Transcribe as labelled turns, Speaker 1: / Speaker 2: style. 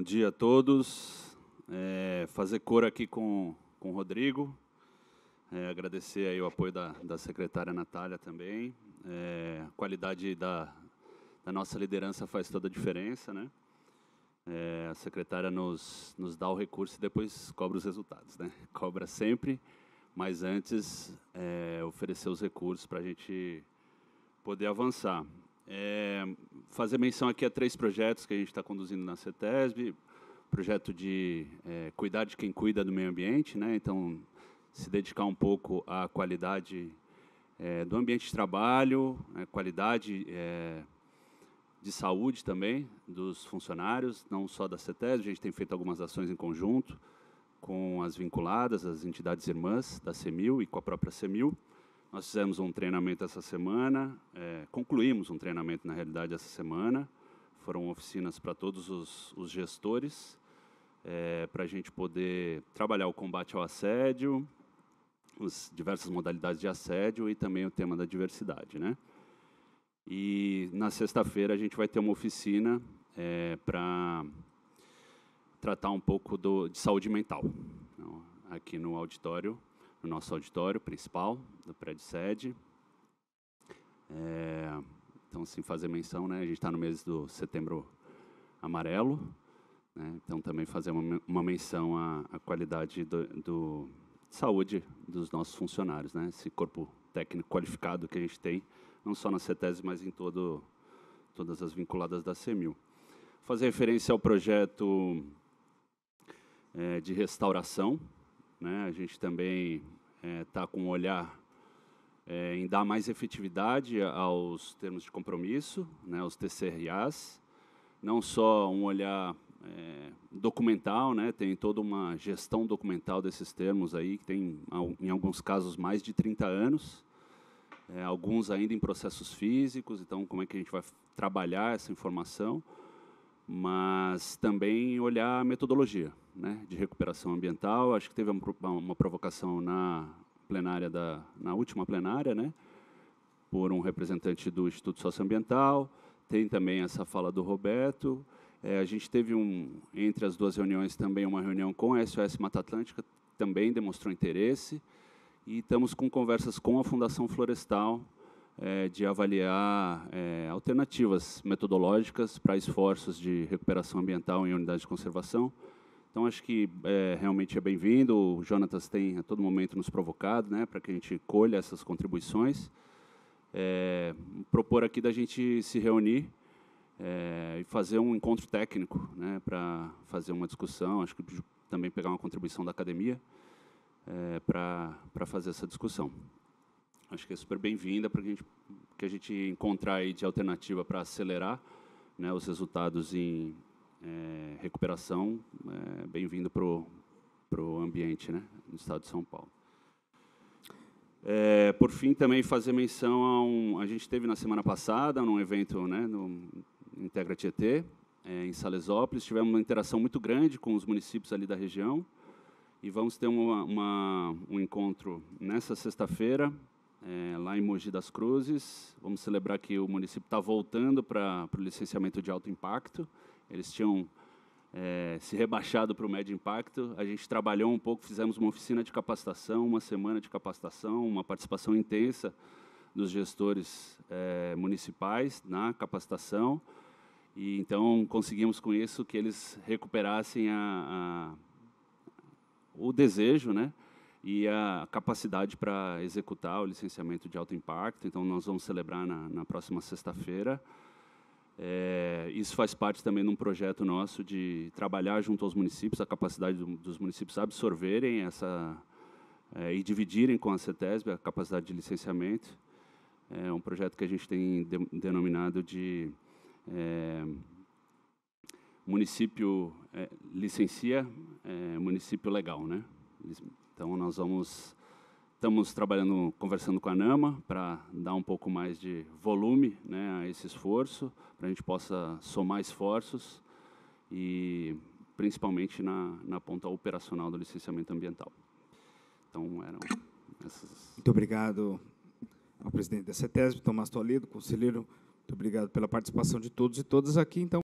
Speaker 1: Bom dia a todos. É, fazer cor aqui com, com o Rodrigo. É, agradecer aí o apoio da, da secretária Natália também. É, a qualidade da, da nossa liderança faz toda a diferença, né? É, a secretária nos, nos dá o recurso e depois cobra os resultados, né? Cobra sempre, mas antes é, oferecer os recursos para a gente poder avançar. É, fazer menção aqui a três projetos que a gente está conduzindo na CETESB. Projeto de é, cuidar de quem cuida do meio ambiente, né? então se dedicar um pouco à qualidade é, do ambiente de trabalho, né? qualidade é, de saúde também dos funcionários, não só da CETESB, a gente tem feito algumas ações em conjunto com as vinculadas, as entidades irmãs da CEMIL e com a própria CEMIL. Nós fizemos um treinamento essa semana, é, concluímos um treinamento, na realidade, essa semana. Foram oficinas para todos os, os gestores, é, para a gente poder trabalhar o combate ao assédio, as diversas modalidades de assédio e também o tema da diversidade. Né? E na sexta-feira a gente vai ter uma oficina é, para tratar um pouco do, de saúde mental, então, aqui no auditório o nosso auditório principal do prédio sede. É, então, sem fazer menção, né, a gente está no mês do setembro amarelo, né, então também fazer uma, uma menção à, à qualidade do, do, saúde dos nossos funcionários, né, esse corpo técnico qualificado que a gente tem, não só na CETES, mas em todo, todas as vinculadas da CEMIL. Fazer referência ao projeto é, de restauração, né? A gente também está eh, é, com um olhar é, em dar mais efetividade aos termos de compromisso, né, os TCRAs, não só um olhar é, documental, né, tem toda uma gestão documental desses termos aí, que tem, em alguns casos, mais de 30 anos, é, alguns ainda em processos físicos, então como é que a gente vai trabalhar essa informação, mas também olhar a metodologia né, de recuperação ambiental. Acho que teve uma provocação na plenária da, na última plenária, né, por um representante do Instituto Socioambiental. Tem também essa fala do Roberto. É, a gente teve um entre as duas reuniões também uma reunião com a SOS Mata Atlântica, também demonstrou interesse e estamos com conversas com a Fundação Florestal é, de avaliar é, alternativas metodológicas para esforços de recuperação ambiental em unidades de conservação. Então, acho que é, realmente é bem-vindo. O Jonatas tem a todo momento nos provocado né, para que a gente colha essas contribuições. É, propor aqui da gente se reunir é, e fazer um encontro técnico né, para fazer uma discussão, acho que também pegar uma contribuição da academia é, para fazer essa discussão acho que é super bem-vinda para que a gente encontrar aí de alternativa para acelerar né, os resultados em é, recuperação. É, bem-vindo para o ambiente né, no estado de São Paulo. É, por fim, também fazer menção a um... A gente teve na semana passada, num evento né, no Integra Tietê, é, em Salesópolis, tivemos uma interação muito grande com os municípios ali da região, e vamos ter uma, uma, um encontro nessa sexta-feira é, lá em Mogi das Cruzes. Vamos celebrar que o município está voltando para o licenciamento de alto impacto. Eles tinham é, se rebaixado para o médio impacto. A gente trabalhou um pouco, fizemos uma oficina de capacitação, uma semana de capacitação, uma participação intensa dos gestores é, municipais na capacitação. E então conseguimos com isso que eles recuperassem a, a, o desejo, né? e a capacidade para executar o licenciamento de alto impacto. Então, nós vamos celebrar na, na próxima sexta-feira. É, isso faz parte também de um projeto nosso de trabalhar junto aos municípios, a capacidade do, dos municípios absorverem essa é, e dividirem com a CETESB a capacidade de licenciamento. É um projeto que a gente tem de, denominado de é, município é, licencia, é, município legal, né? Então nós vamos estamos trabalhando, conversando com a Nama para dar um pouco mais de volume né, a esse esforço, para a gente possa somar esforços e principalmente na, na ponta operacional do licenciamento ambiental. Então eram essas. Muito obrigado ao presidente da CETESB, Tomás Toledo, conselheiro. Muito obrigado pela participação de todos e todas aqui. Então